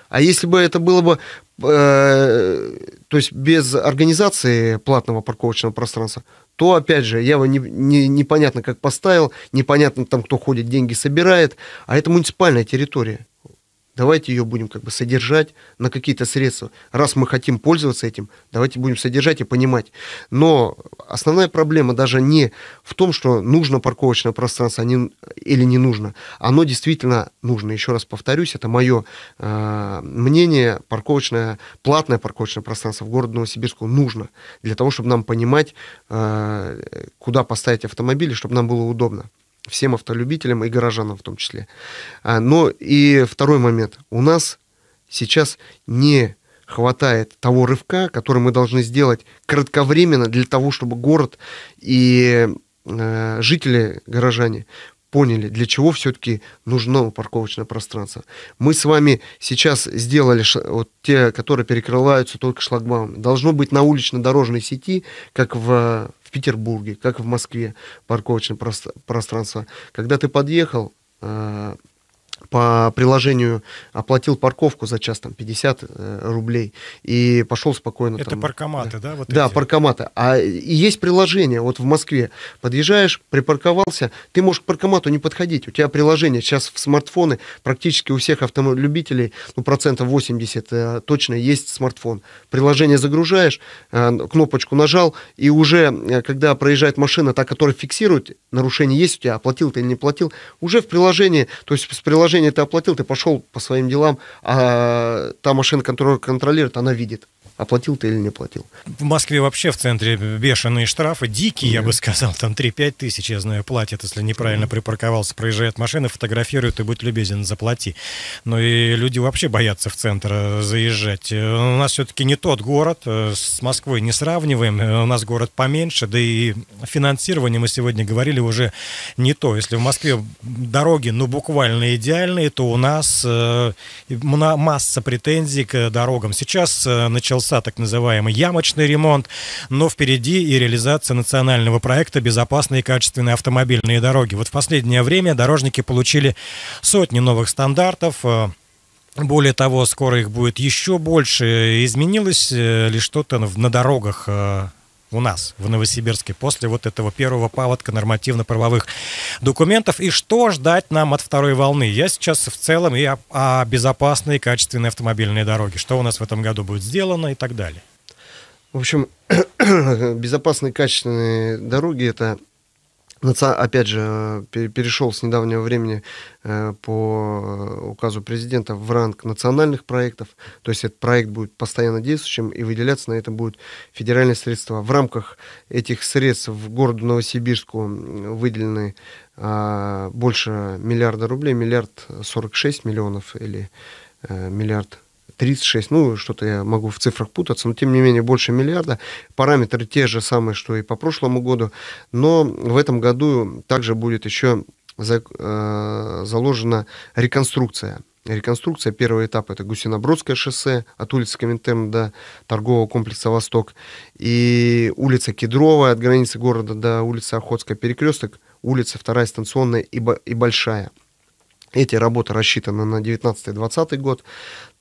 А если бы это было бы Э, то есть без организации платного парковочного пространства, то, опять же, я его не, не, непонятно как поставил, непонятно там, кто ходит, деньги собирает, а это муниципальная территория давайте ее будем как бы содержать на какие-то средства. Раз мы хотим пользоваться этим, давайте будем содержать и понимать. Но основная проблема даже не в том, что нужно парковочное пространство или не нужно. Оно действительно нужно. Еще раз повторюсь, это мое э, мнение, парковочное, платное парковочное пространство в городе Новосибирску нужно для того, чтобы нам понимать, э, куда поставить автомобили, чтобы нам было удобно всем автолюбителям и горожанам в том числе. А, но и второй момент. У нас сейчас не хватает того рывка, который мы должны сделать кратковременно для того, чтобы город и э, жители, горожане поняли, для чего все-таки нужно парковочное пространство. Мы с вами сейчас сделали вот те, которые перекрываются только шлагбаумами. Должно быть на улично-дорожной сети, как в Петербурге, как в Москве парковочное пространство. Когда ты подъехал, а, по приложению оплатил парковку за час там 50 э, рублей и пошел спокойно. Это там, паркоматы, да? Да, вот да паркоматы. А и есть приложение, вот в Москве подъезжаешь, припарковался, ты можешь к паркомату не подходить, у тебя приложение сейчас в смартфоны, практически у всех автолюбителей, ну процентов 80 э, точно есть смартфон. Приложение загружаешь, э, кнопочку нажал, и уже когда проезжает машина, та, которая фиксирует нарушение, есть у тебя, оплатил ты или не платил, уже в приложении, то есть с приложения Движение ты оплатил, ты пошел по своим делам, а та машина, которая контролирует, она видит оплатил ты или не платил? В Москве вообще в центре бешеные штрафы, дикие, yeah. я бы сказал, там 3-5 тысяч, я знаю, платят, если неправильно yeah. припарковался, проезжает машина, фотографируют и будь любезен, заплати. Но и люди вообще боятся в центр э, заезжать. Э, у нас все-таки не тот город, э, с Москвой не сравниваем, у нас город поменьше, да и финансирование, мы сегодня говорили, уже не то. Если в Москве дороги, ну, буквально идеальные, то у нас масса претензий к дорогам. Сейчас начался начался так называемый ямочный ремонт, но впереди и реализация национального проекта «Безопасные и качественные автомобильные дороги». Вот в последнее время дорожники получили сотни новых стандартов, э, более того, скоро их будет еще больше. Изменилось э, ли что-то на дорогах э, у нас в Новосибирске после вот этого первого паводка нормативно-правовых документов и что ждать нам от второй волны. Я сейчас в целом и о, о безопасной и качественной автомобильной дороге, что у нас в этом году будет сделано и так далее. В общем, безопасные, качественные дороги – это опять же, э, перешел с недавнего времени э, по э, указу президента в ранг национальных проектов. То есть этот проект будет постоянно действующим и выделяться на это будут федеральные средства. В рамках этих средств в городу Новосибирску выделены а, больше миллиарда рублей, миллиард сорок шесть миллионов или миллиард 36, ну, что-то я могу в цифрах путаться, но тем не менее больше миллиарда. Параметры те же самые, что и по прошлому году, но в этом году также будет еще э, заложена реконструкция. Реконструкция, первый этап – это Гусинобродское шоссе от улицы Коминтерн до торгового комплекса «Восток». И улица Кедровая от границы города до улицы Охотская, перекресток, улица Вторая станционная и, и Большая. Эти работы рассчитаны на 19-20 год.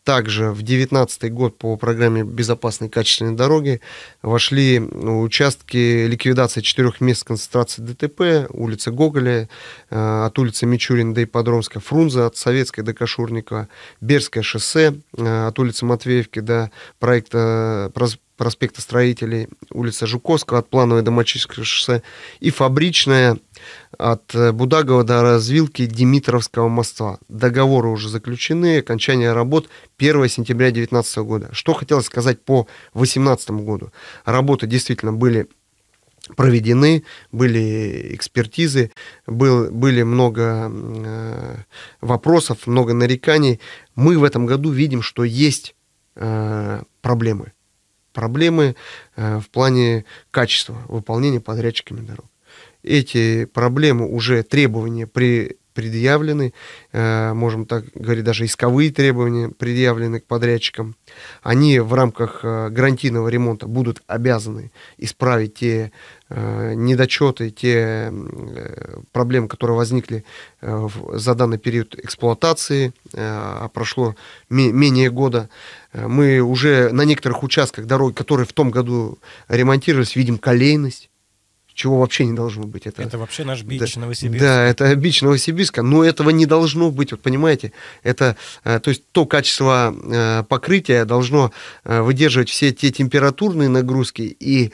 Также в 2019 год по программе безопасной качественной дороги» вошли участки ликвидации четырех мест концентрации ДТП, улица Гоголя, э, от улицы Мичурин до Ипподромска, Фрунзе от Советской до Кашурникова, Берское шоссе э, от улицы Матвеевки до проекта э, проспекта Строителей, улица Жуковского от Плановой до Мальчишского шоссе и Фабричная от э, Будагова до развилки Димитровского моста. Договоры уже заключены, окончание работ 1 сентября 2019 года. Что хотелось сказать по 2018 году. Работы действительно были проведены, были экспертизы, был, были много э, вопросов, много нареканий. Мы в этом году видим, что есть э, проблемы проблемы э, в плане качества выполнения подрядчиками дорог. Эти проблемы уже требования при предъявлены, э, можем так говорить, даже исковые требования предъявлены к подрядчикам. Они в рамках э, гарантийного ремонта будут обязаны исправить те э, недочеты, те проблемы, которые возникли за данный период эксплуатации, а прошло менее года. Мы уже на некоторых участках дорог, которые в том году ремонтировались, видим колейность, чего вообще не должно быть. Это, это вообще наш бич да, Новосибирска. Да, это бич Новосибирска, но этого не должно быть, вот понимаете, это, э, то есть то качество э, покрытия должно э, выдерживать все те температурные нагрузки и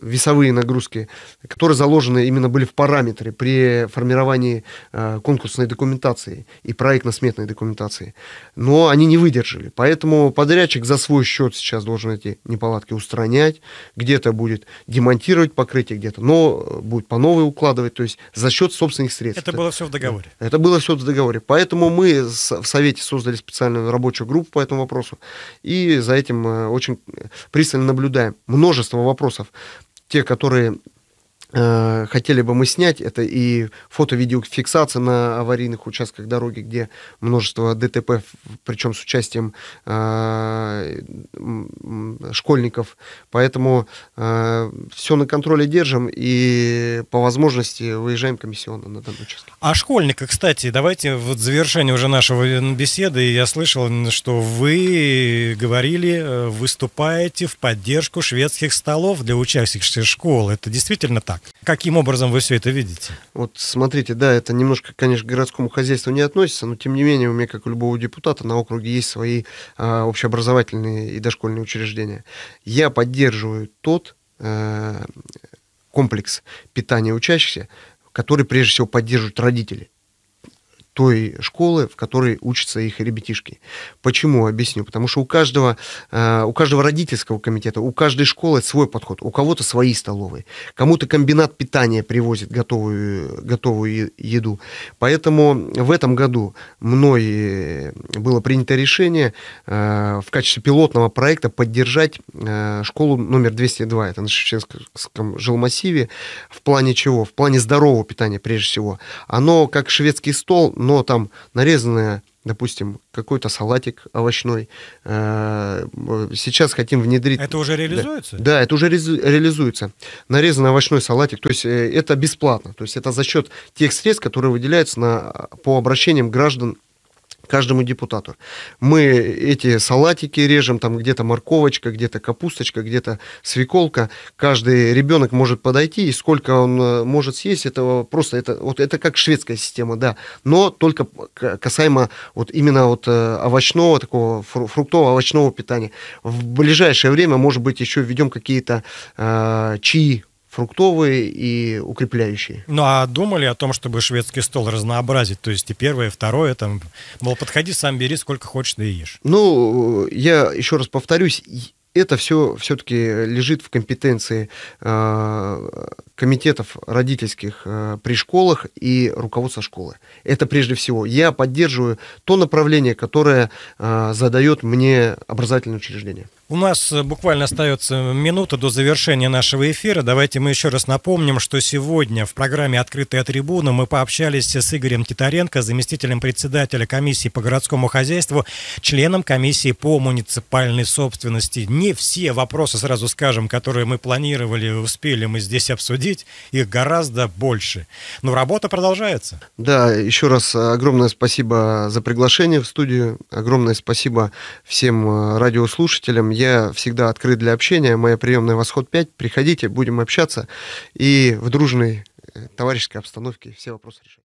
весовые нагрузки, которые заложены именно были в параметры при формировании э, конкурсной документации и проектно-сметной документации. Но они не выдержали. Поэтому подрядчик за свой счет сейчас должен эти неполадки устранять, где-то будет демонтировать покрытие, где-то но э, будет по новой укладывать, то есть за счет собственных средств. Это было все в договоре? Это было все в договоре. Поэтому мы в Совете создали специальную рабочую группу по этому вопросу и за этим э, очень пристально наблюдаем. Множество вопросов те, которые Э, хотели бы мы снять, это и фото-видеофиксация на аварийных участках дороги, где множество ДТП, причем с участием э, школьников. Поэтому э, все на контроле держим и по возможности выезжаем комиссионно на данный участок. А школьниках, кстати, давайте вот завершение уже нашего беседы. Я слышал, что вы говорили, выступаете в поддержку шведских столов для учащихся школ. Это действительно так? Каким образом вы все это видите? Вот смотрите, да, это немножко, конечно, к городскому хозяйству не относится, но тем не менее у меня, как у любого депутата, на округе есть свои а, общеобразовательные и дошкольные учреждения. Я поддерживаю тот а, комплекс питания учащихся, который прежде всего поддерживают родители той школы, в которой учатся их ребятишки. Почему? Объясню. Потому что у каждого, э, у каждого родительского комитета, у каждой школы свой подход. У кого-то свои столовые. Кому-то комбинат питания привозит готовую, готовую еду. Поэтому в этом году мной э, было принято решение э, в качестве пилотного проекта поддержать школу номер 202. Это на Шевченском жилмассиве. В плане чего? В плане здорового питания прежде всего. Оно как шведский стол, но там нарезанная допустим, какой-то салатик овощной. Э, сейчас хотим внедрить... Это уже реализуется? Да, да это уже реализуется. Нарезанный овощной салатик, то есть э, это бесплатно, то есть это за счет тех средств, которые выделяются на, по обращениям граждан каждому депутату. Мы эти салатики режем, там где-то морковочка, где-то капусточка, где-то свеколка. Каждый ребенок может подойти, и сколько он э, может съесть, это просто, это, вот, это как шведская система, да. Но только касаемо вот именно вот э, овощного, такого фруктового овощного питания. В ближайшее время, может быть, еще введем какие-то э, чаи, фруктовые и укрепляющие. Ну а думали о том, чтобы шведский стол разнообразить? То есть и первое, и второе, там, мол, подходи, сам бери, сколько хочешь, да и ешь. Ну, я еще раз повторюсь, это все все-таки лежит в компетенции э, комитетов родительских э, при школах и руководства школы. Это прежде всего. Я поддерживаю то направление, которое э, задает мне образовательное учреждение. У нас э, буквально остается минута до завершения нашего эфира. Давайте мы еще раз напомним, что сегодня в программе «Открытая трибуна» мы пообщались с Игорем Титаренко, заместителем председателя комиссии по городскому хозяйству, членом комиссии по муниципальной собственности. Не все вопросы, сразу скажем, которые мы планировали, успели мы здесь обсудить судить, их гораздо больше. Но работа продолжается. Да, еще раз огромное спасибо за приглашение в студию, огромное спасибо всем э, радиослушателям. Я всегда открыт для общения, моя приемная «Восход 5». Приходите, будем общаться и в дружной э, товарищеской обстановке все вопросы решать.